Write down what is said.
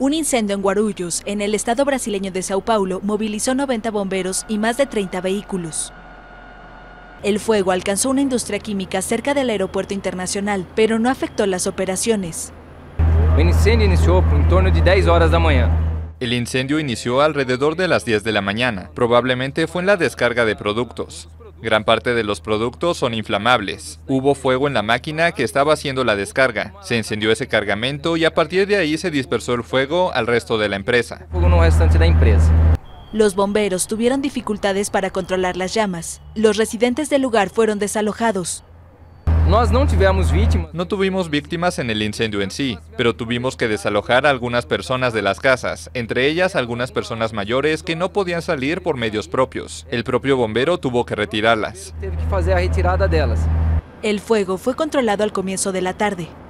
Un incendio en Guarulhos, en el estado brasileño de Sao Paulo, movilizó 90 bomberos y más de 30 vehículos. El fuego alcanzó una industria química cerca del aeropuerto internacional, pero no afectó las operaciones. El incendio inició El incendio inició alrededor de las 10 de la mañana. Probablemente fue en la descarga de productos. Gran parte de los productos son inflamables. Hubo fuego en la máquina que estaba haciendo la descarga. Se encendió ese cargamento y a partir de ahí se dispersó el fuego al resto de la empresa. Los bomberos tuvieron dificultades para controlar las llamas. Los residentes del lugar fueron desalojados. No tuvimos víctimas en el incendio en sí, pero tuvimos que desalojar a algunas personas de las casas, entre ellas algunas personas mayores que no podían salir por medios propios. El propio bombero tuvo que retirarlas. El fuego fue controlado al comienzo de la tarde.